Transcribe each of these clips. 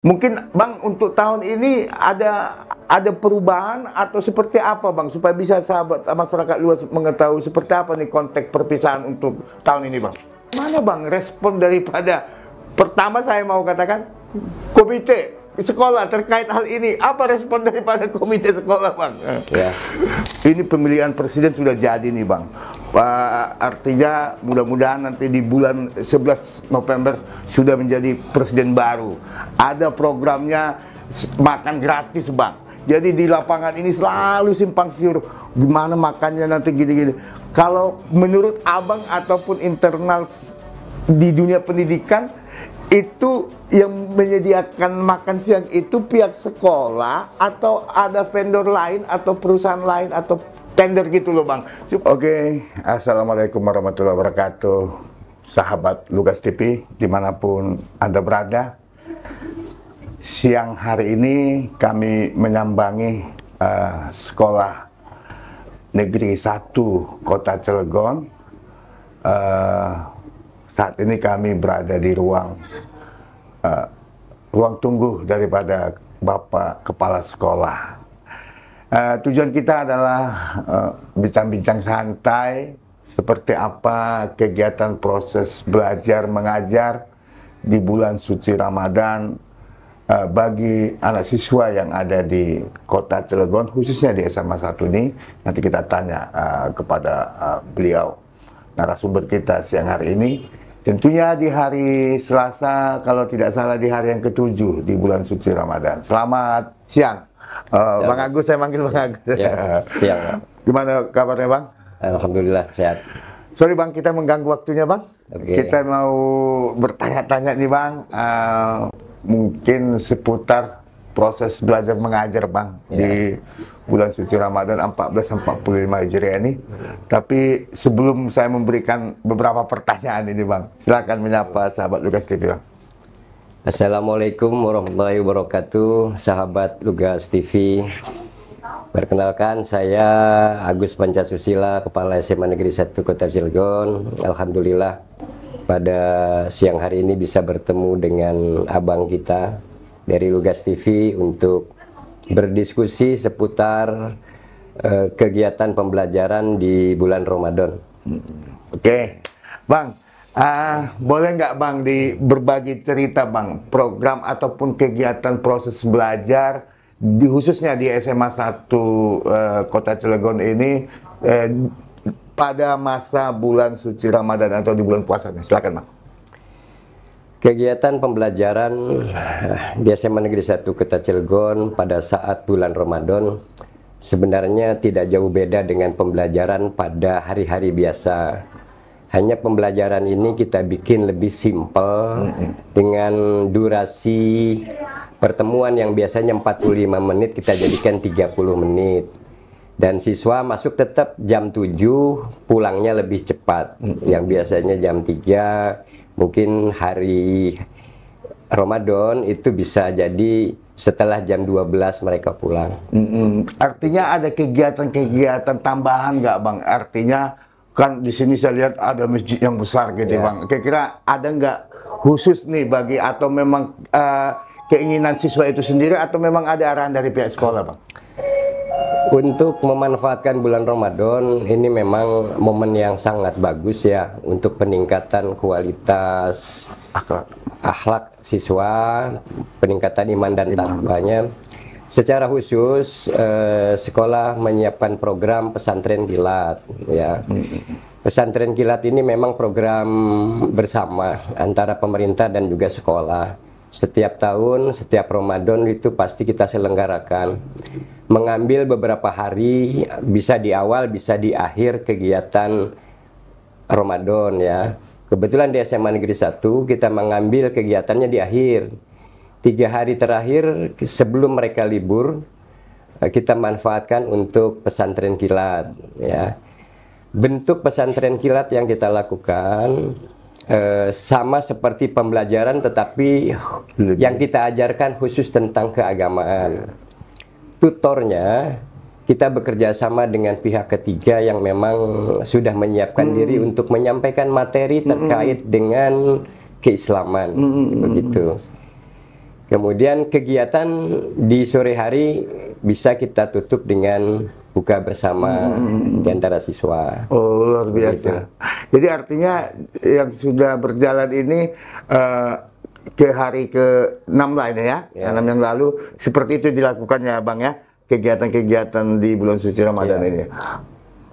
Mungkin Bang untuk tahun ini ada ada perubahan atau seperti apa Bang supaya bisa sahabat masyarakat luas mengetahui seperti apa nih konteks perpisahan untuk tahun ini Bang. Mana Bang respon daripada pertama saya mau katakan komite sekolah terkait hal ini. Apa respon daripada komite sekolah, Bang? Ya. Ini pemilihan presiden sudah jadi nih, Bang. artinya mudah-mudahan nanti di bulan 11 November sudah menjadi presiden baru. Ada programnya makan gratis, Bang. Jadi di lapangan ini selalu simpang siur gimana makannya nanti gini-gini. Kalau menurut Abang ataupun internal di dunia pendidikan itu yang menyediakan makan siang itu pihak sekolah atau ada vendor lain atau perusahaan lain atau tender gitu loh bang. Oke, okay. assalamualaikum warahmatullahi wabarakatuh, sahabat Lugas TV dimanapun anda berada. Siang hari ini kami menyambangi uh, sekolah negeri 1 kota Cilegon. Uh, saat ini kami berada di ruang uh, ruang tunggu daripada Bapak Kepala Sekolah. Uh, tujuan kita adalah eh, bincang-bincang uh, santai seperti apa kegiatan proses belajar mengajar di bulan suci Ramadan uh, bagi anak siswa yang ada di kota Cilegon khususnya di SMA 1 ini nanti kita tanya uh, kepada uh, beliau narasumber kita siang hari ini Tentunya di hari Selasa, kalau tidak salah di hari yang ketujuh di bulan suci Ramadan. Selamat siang. Uh, siang Bang Agus, saya manggil Bang ya, Agus. Ya, siang. Ya. Gimana kabarnya Bang? Alhamdulillah, sehat. Sorry Bang, kita mengganggu waktunya Bang. Okay. Kita mau bertanya-tanya nih Bang, uh, mungkin seputar proses belajar mengajar bang yeah. di bulan suci Ramadan 1445 Hijriah ini. Tapi sebelum saya memberikan beberapa pertanyaan ini bang, silakan menyapa sahabat Lugas TV bang. Assalamualaikum warahmatullahi wabarakatuh, sahabat Lugas TV. Perkenalkan saya Agus Pancasusila, Kepala SMA Negeri 1 Kota Cilegon. Alhamdulillah pada siang hari ini bisa bertemu dengan abang kita dari Lugas TV untuk berdiskusi seputar uh, kegiatan pembelajaran di bulan Ramadan. Hmm. Oke, okay. Bang, uh, boleh nggak Bang di berbagi cerita Bang program ataupun kegiatan proses belajar di, khususnya di SMA 1 uh, eh, Kota Cilegon ini uh, pada masa bulan suci Ramadan atau di bulan puasa? Silakan Bang. Kegiatan pembelajaran eh, di SMA Negeri 1 Kota Cilegon pada saat bulan Ramadan sebenarnya tidak jauh beda dengan pembelajaran pada hari-hari biasa. Hanya pembelajaran ini kita bikin lebih simpel dengan durasi pertemuan yang biasanya 45 menit kita jadikan 30 menit. Dan siswa masuk tetap jam 7, pulangnya lebih cepat. Yang biasanya jam 3, mungkin hari Ramadan itu bisa jadi setelah jam 12 mereka pulang. Mm -hmm. Artinya ada kegiatan-kegiatan tambahan nggak Bang? Artinya kan di sini saya lihat ada masjid yang besar gitu yeah. Bang. Kira-kira ada nggak khusus nih bagi atau memang uh, keinginan siswa itu sendiri atau memang ada arahan dari pihak sekolah Bang? Untuk memanfaatkan bulan Ramadan ini memang momen yang sangat bagus ya untuk peningkatan kualitas akhlak, akhlak siswa, peningkatan iman dan takwanya. Secara khusus eh, sekolah menyiapkan program pesantren kilat ya. Hmm. Pesantren kilat ini memang program bersama antara pemerintah dan juga sekolah setiap tahun, setiap Ramadan itu pasti kita selenggarakan. Mengambil beberapa hari, bisa di awal, bisa di akhir kegiatan Ramadan ya. Kebetulan di SMA Negeri 1 kita mengambil kegiatannya di akhir. Tiga hari terakhir sebelum mereka libur, kita manfaatkan untuk pesantren kilat ya. Bentuk pesantren kilat yang kita lakukan Eh, sama seperti pembelajaran tetapi Lebih. yang kita ajarkan khusus tentang keagamaan. Yeah. Tutornya kita bekerja sama dengan pihak ketiga yang memang sudah menyiapkan hmm. diri untuk menyampaikan materi hmm. terkait hmm. dengan keislaman hmm. begitu. Kemudian kegiatan di sore hari bisa kita tutup dengan buka bersama hmm. di antara siswa. Oh luar biasa. Gitu. Jadi artinya yang sudah berjalan ini uh, ke hari ke enam ini ya, ya. enam 6 yang lalu seperti itu dilakukannya ya bang ya kegiatan-kegiatan di bulan suci Ramadan ya. ini.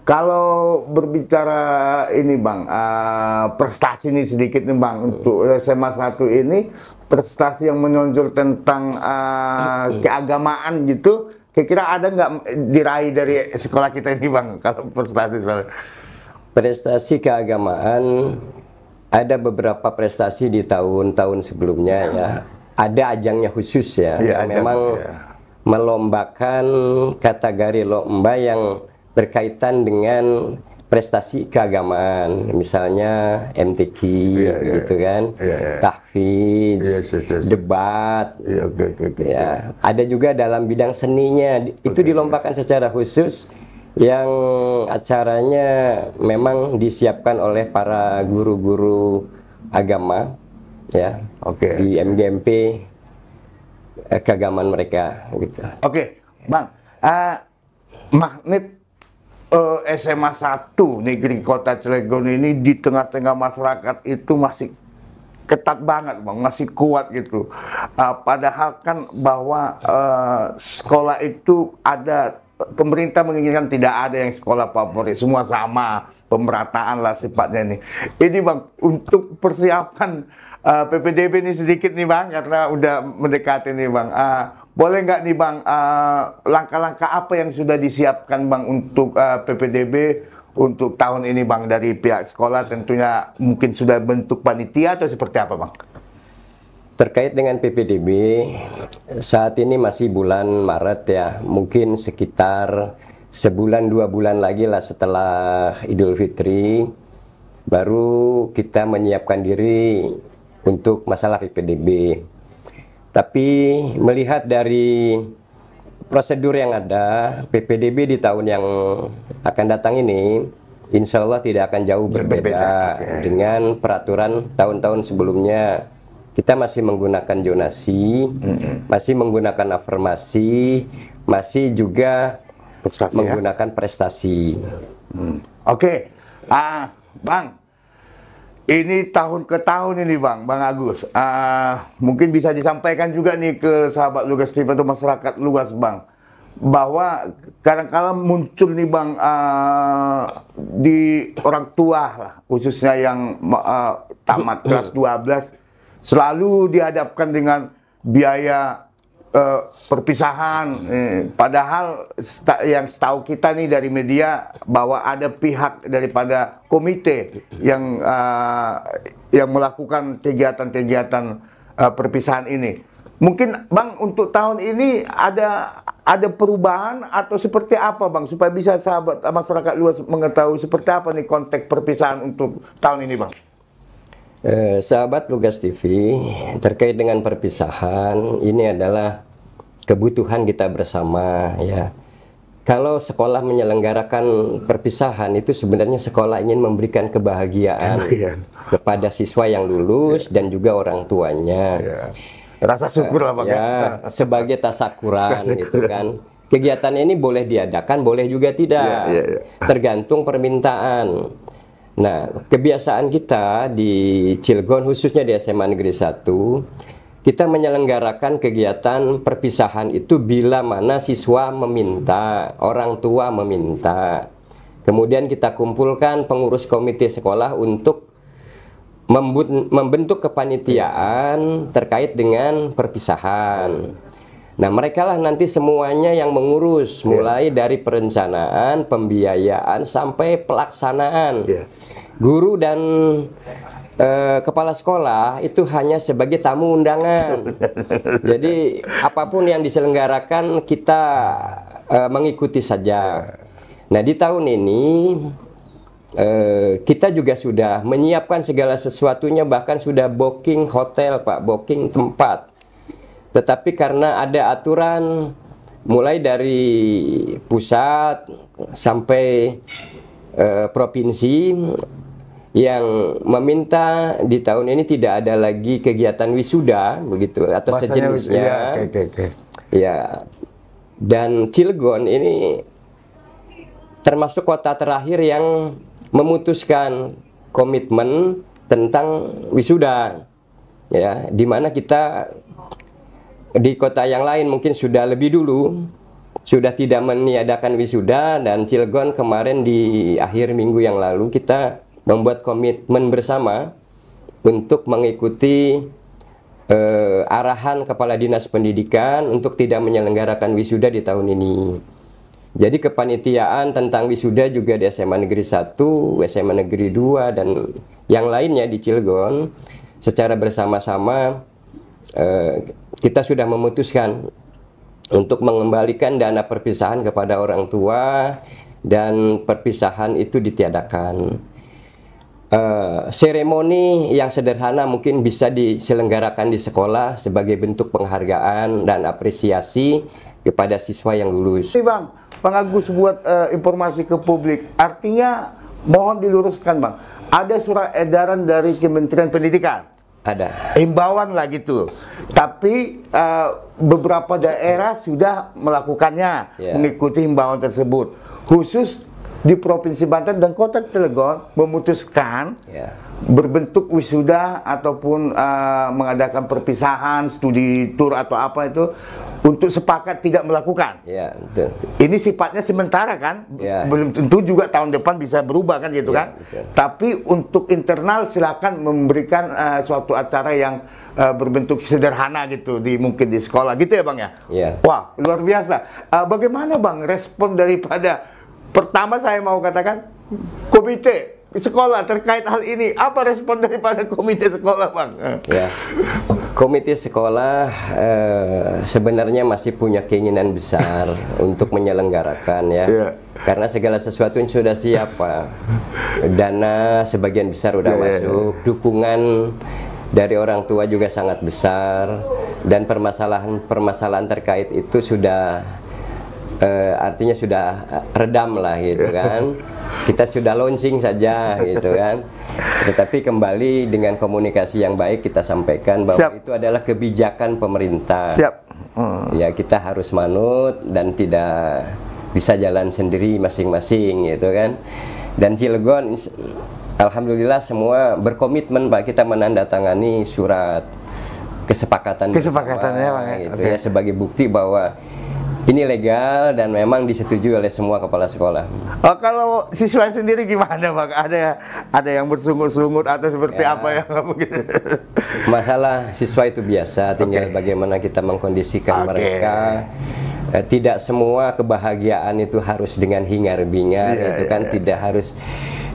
Kalau berbicara ini Bang, uh, prestasi ini sedikit nih Bang hmm. untuk SMA 1 ini prestasi yang menonjol tentang uh, keagamaan gitu Kira-kira ada nggak eh, diraih dari sekolah kita ini bang kalau prestasi sebenarnya? Prestasi keagamaan ada beberapa prestasi di tahun-tahun sebelumnya ya. Ada ajangnya khusus ya. ya yang ada, memang ya. melombakan kategori lomba yang berkaitan dengan prestasi keagamaan, misalnya MTQ yeah, yeah. gitu kan, yeah, yeah. tahfiz, yes, yes, yes. debat, yeah, okay, okay, okay. ya ada juga dalam bidang seninya okay, itu dilombakan yeah. secara khusus yang acaranya memang disiapkan oleh para guru-guru agama ya okay. di MGMP eh, keagamaan mereka gitu. Oke, okay. Bang, uh, magnet uh, eh, SMA 1 negeri kota Cilegon ini di tengah-tengah masyarakat itu masih ketat banget bang masih kuat gitu uh, padahal kan bahwa uh, sekolah itu ada pemerintah menginginkan tidak ada yang sekolah favorit semua sama pemerataan lah sifatnya ini ini bang untuk persiapan uh, eh, PPDB ini sedikit nih bang karena udah mendekati nih bang uh, boleh nggak nih Bang, eh, langkah-langkah uh, apa yang sudah disiapkan Bang untuk uh, eh, PPDB untuk tahun ini Bang dari pihak sekolah tentunya mungkin sudah bentuk panitia atau seperti apa Bang? Terkait dengan PPDB, saat ini masih bulan Maret ya, mungkin sekitar sebulan dua bulan lagi lah setelah Idul Fitri, baru kita menyiapkan diri untuk masalah PPDB. Tapi melihat dari prosedur yang ada, PPDB di tahun yang akan datang ini, insya Allah tidak akan jauh berbeda, berbeda. dengan peraturan tahun-tahun sebelumnya. Kita masih menggunakan jonasi, mm -hmm. masih menggunakan afirmasi, masih juga ya. menggunakan ya? prestasi. Hmm. Oke, okay. ah, Bang, ini tahun ke tahun ini Bang, Bang Agus. Uh, mungkin bisa disampaikan juga nih ke sahabat lugas TV atau masyarakat luas Bang. Bahwa kadang -kadang muncul nih Bang, uh, di orang tua lah, khususnya yang uh, tamat kelas 12, selalu dihadapkan dengan biaya uh, perpisahan. Hmm. Eh, padahal yang setahu kita nih dari media bahwa ada pihak daripada komite yang uh, yang melakukan kegiatan-kegiatan uh, perpisahan ini. Mungkin Bang untuk tahun ini ada ada perubahan atau seperti apa Bang supaya bisa sahabat masyarakat luas mengetahui seperti apa nih konteks perpisahan untuk tahun ini Bang? Eh, sahabat Lugas TV, terkait dengan perpisahan, ini adalah kebutuhan kita bersama ya. Kalau sekolah menyelenggarakan perpisahan itu sebenarnya sekolah ingin memberikan kebahagiaan kepada siswa yang lulus yeah. dan juga orang tuanya. Yeah. Rasa syukur lah Ya, sebagai tasakuran, itu kan. Kegiatan ini boleh diadakan, boleh juga tidak. Yeah, yeah, yeah. Tergantung permintaan. Nah, kebiasaan kita di Cilegon khususnya di SMA Negeri 1 kita menyelenggarakan kegiatan perpisahan itu bila mana siswa meminta, orang tua meminta. Kemudian kita kumpulkan pengurus komite sekolah untuk membentuk kepanitiaan terkait dengan perpisahan. Nah, merekalah nanti semuanya yang mengurus yeah. mulai dari perencanaan, pembiayaan sampai pelaksanaan. Yeah. Guru dan uh, kepala sekolah itu hanya sebagai tamu undangan. Jadi, apapun yang diselenggarakan kita uh, mengikuti saja. Nah, di tahun ini Uh, kita juga sudah menyiapkan segala sesuatunya bahkan sudah booking hotel Pak, booking tempat. Tetapi karena ada aturan mulai dari pusat sampai eh, provinsi yang meminta di tahun ini tidak ada lagi kegiatan wisuda begitu atau Masanya sejenisnya. Ya, okay, okay. ya. Dan Cilegon ini termasuk kota terakhir yang memutuskan komitmen tentang wisuda. Ya, di mana kita di kota yang lain mungkin sudah lebih dulu sudah tidak meniadakan wisuda dan Cilegon kemarin di akhir minggu yang lalu kita membuat komitmen bersama untuk mengikuti eh, arahan kepala dinas pendidikan untuk tidak menyelenggarakan wisuda di tahun ini. Jadi kepanitiaan tentang wisuda juga di SMA Negeri 1, SMA Negeri 2 dan yang lainnya di Cilegon secara bersama-sama Eh, kita sudah memutuskan untuk mengembalikan dana perpisahan kepada orang tua dan perpisahan itu ditiadakan. Uh, seremoni yang sederhana mungkin bisa diselenggarakan di sekolah sebagai bentuk penghargaan dan apresiasi kepada siswa yang lulus. Bang, Bang Agus buat uh, informasi ke publik, artinya mohon diluruskan Bang, ada surat edaran dari Kementerian Pendidikan ada imbauan lah gitu. Tapi uh, beberapa daerah sudah melakukannya yeah. mengikuti imbauan tersebut. Khusus di Provinsi Banten dan Kota Cilegon memutuskan yeah berbentuk wisuda ataupun uh, mengadakan perpisahan, studi tour atau apa itu untuk sepakat tidak melakukan. Ya, betul. Ini sifatnya sementara kan, ya. belum tentu juga tahun depan bisa berubah kan gitu ya, kan. Betul. Tapi untuk internal silakan memberikan uh, suatu acara yang uh, berbentuk sederhana gitu di mungkin di sekolah gitu ya bang ya. ya. Wah luar biasa. Uh, bagaimana bang respon daripada pertama saya mau katakan komite sekolah terkait hal ini apa respon daripada komite sekolah bang? Ya komite sekolah eh, sebenarnya masih punya keinginan besar untuk menyelenggarakan ya yeah. karena segala sesuatu yang sudah siap pak dana sebagian besar sudah yeah, ya, ya. masuk yeah. dukungan dari orang tua juga sangat besar dan permasalahan permasalahan terkait itu sudah eh, artinya sudah eh, redam lah gitu ya. kan kita sudah launching saja gitu kan. Tetapi kembali dengan komunikasi yang baik kita sampaikan bahwa Siap. itu adalah kebijakan pemerintah. Siap. Hmm. Ya kita harus manut dan tidak bisa jalan sendiri masing-masing gitu kan. Dan Cilegon alhamdulillah semua berkomitmen Pak kita menandatangani surat kesepakatan kesepakatan ya, ya. gitu okay. ya sebagai bukti bahwa ini legal dan memang disetujui oleh semua kepala sekolah. Oh, kalau siswa sendiri gimana, Pak? Ada ada yang bersungut-sungut atau seperti ya, apa yang mungkin? Gitu? Masalah siswa itu biasa, tinggal okay. bagaimana kita mengkondisikan okay. mereka. Eh, tidak semua kebahagiaan itu harus dengan hingar-bingar, yeah, itu kan yeah. tidak harus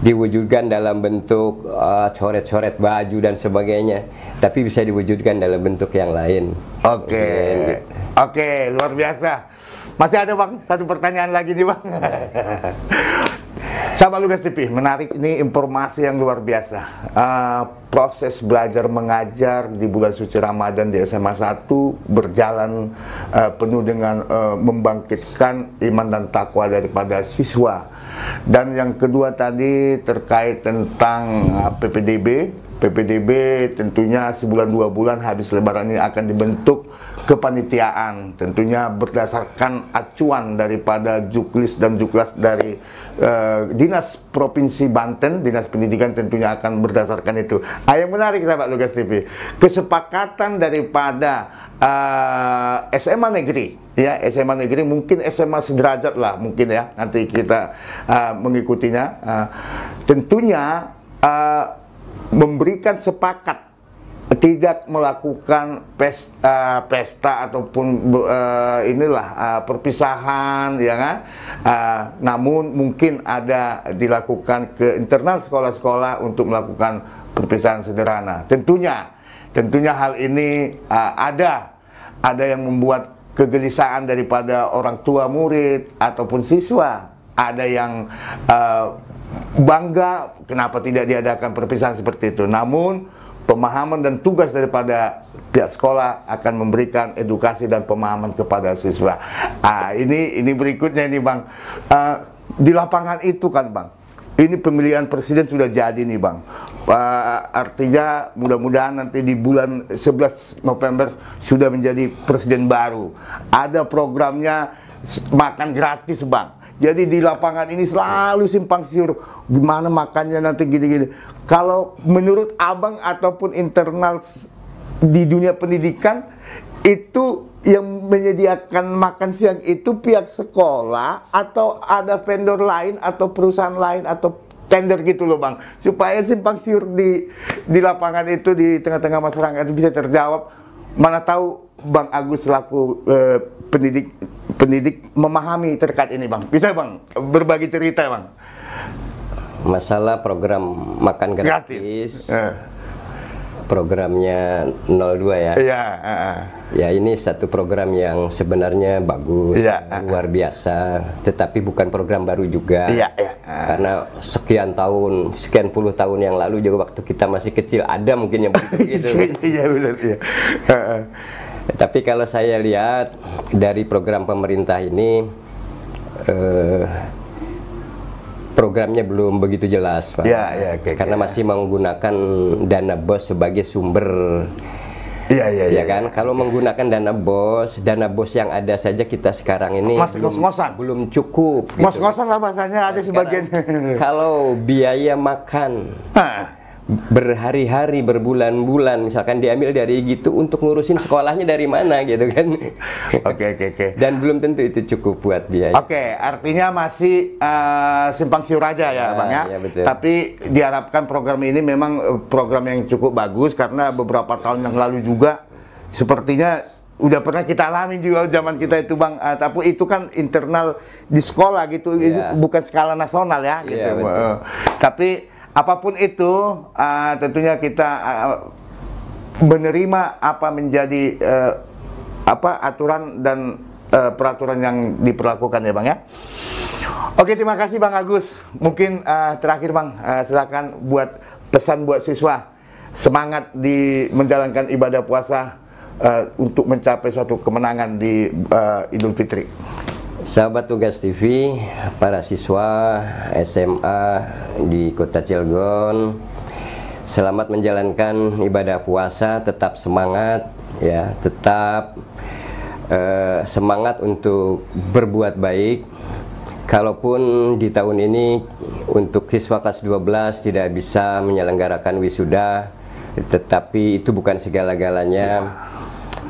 diwujudkan dalam bentuk eh, coret-coret uh, baju dan sebagainya, tapi bisa diwujudkan dalam bentuk yang lain. Oke, okay. Gitu. oke, okay, luar biasa. Masih ada bang, satu pertanyaan lagi nih bang. Sama Lugas TV, menarik ini informasi yang luar biasa. Uh, proses belajar mengajar di bulan suci Ramadan di SMA 1 berjalan uh, penuh dengan uh, membangkitkan iman dan takwa daripada siswa. Dan yang kedua tadi terkait tentang PPDB, PPDB tentunya sebulan dua bulan habis lebaran ini akan dibentuk kepanitiaan tentunya berdasarkan acuan daripada juklis dan juklas dari uh, dinas provinsi Banten dinas pendidikan tentunya akan berdasarkan itu ah, yang menarik sahabat Lugas TV kesepakatan daripada uh, eh, SMA negeri ya SMA negeri mungkin SMA sederajat lah mungkin ya nanti kita uh, mengikutinya uh, tentunya uh, memberikan sepakat tidak melakukan pesta, eh, pesta ataupun uh, inilah uh, perpisahan ya kan uh, namun mungkin ada dilakukan ke internal sekolah-sekolah untuk melakukan perpisahan sederhana tentunya tentunya hal ini uh, ada ada yang membuat kegelisahan daripada orang tua murid ataupun siswa ada yang uh, bangga kenapa tidak diadakan perpisahan seperti itu. Namun pemahaman dan tugas daripada pihak sekolah akan memberikan edukasi dan pemahaman kepada siswa. Ah ini ini berikutnya ini bang uh, di lapangan itu kan bang. Ini pemilihan presiden sudah jadi nih bang. Uh, artinya mudah-mudahan nanti di bulan 11 November sudah menjadi presiden baru. Ada programnya makan gratis bang jadi di lapangan ini selalu simpang siur. Gimana makannya nanti gini-gini. Kalau menurut abang ataupun internal di dunia pendidikan, itu yang menyediakan makan siang itu pihak sekolah atau ada vendor lain atau perusahaan lain atau tender gitu loh bang supaya simpang siur di di lapangan itu di tengah-tengah masyarakat itu bisa terjawab mana tahu Bang Agus selaku eh, pendidik pendidik memahami terkait ini Bang? Bisa Bang berbagi cerita Bang? Masalah program makan gratis. gratis. Eh. Programnya 02 ya. Iya, eh, eh. Ya ini satu program yang sebenarnya bagus, ya, luar biasa, tetapi bukan program baru juga. Iya, iya Karena sekian tahun, sekian puluh tahun yang lalu juga waktu kita masih kecil ada mungkin yang begitu. Gitu. Iya benar, iya. Tapi kalau saya lihat dari program pemerintah ini eh, programnya belum begitu jelas, Pak. Ya, ya, okay, Karena okay, masih menggunakan dana BOS sebagai sumber Iya iya ya iya. Ya kan, ya. kalau menggunakan dana bos, dana bos yang ada saja kita sekarang ini Mas, belum, ngos belum cukup. Gitu. Mas ngosan lah masanya ada nah, sebagian. Kalau biaya makan, ha. Nah berhari-hari berbulan-bulan misalkan diambil dari gitu untuk ngurusin sekolahnya dari mana gitu kan oke oke oke dan belum tentu itu cukup buat biaya oke okay, artinya masih uh, simpang siur aja ya ah, bang ya, iya, betul. tapi diharapkan program ini memang eh, program yang cukup bagus karena beberapa tahun yang lalu juga sepertinya udah pernah kita alami juga zaman kita itu bang uh, tapi itu kan internal di sekolah gitu yeah. itu iya. bukan skala nasional ya iya, gitu yeah, betul. Uh, tapi apapun itu uh, tentunya kita uh, menerima apa menjadi uh, apa aturan dan uh, peraturan yang diperlakukan ya bang ya. Oke terima kasih bang Agus. Mungkin uh, terakhir bang uh, silakan buat pesan buat siswa semangat di menjalankan ibadah puasa uh, untuk mencapai suatu kemenangan di uh, Idul Fitri. Sahabat Tugas TV, para siswa SMA di Kota Cilegon, selamat menjalankan ibadah puasa, tetap semangat ya, tetap eh, semangat untuk berbuat baik. Kalaupun di tahun ini untuk siswa kelas 12 tidak bisa menyelenggarakan wisuda, tetapi itu bukan segala-galanya. Ya.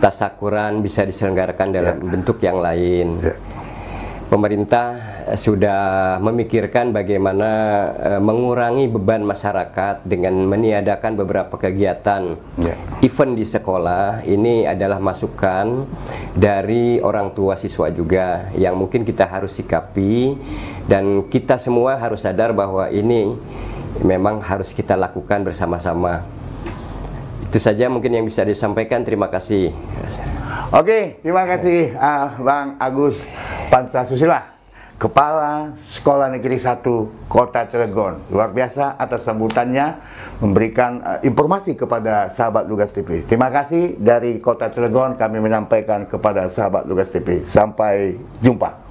Tasakuran bisa diselenggarakan dalam ya. bentuk yang lain. Ya pemerintah eh, sudah memikirkan bagaimana eh, mengurangi beban masyarakat dengan meniadakan beberapa kegiatan yeah. event di sekolah ini adalah masukan dari orang tua siswa juga yang mungkin kita harus sikapi dan kita semua harus sadar bahwa ini memang harus kita lakukan bersama-sama itu saja mungkin yang bisa disampaikan terima kasih Oke, terima kasih uh, Bang Agus. Pancasila, Kepala Sekolah Negeri 1 Kota Cilegon. Luar biasa atas sambutannya memberikan uh, informasi kepada sahabat Lugas TV. Terima kasih dari Kota Cilegon kami menyampaikan kepada sahabat Lugas TV. Sampai jumpa.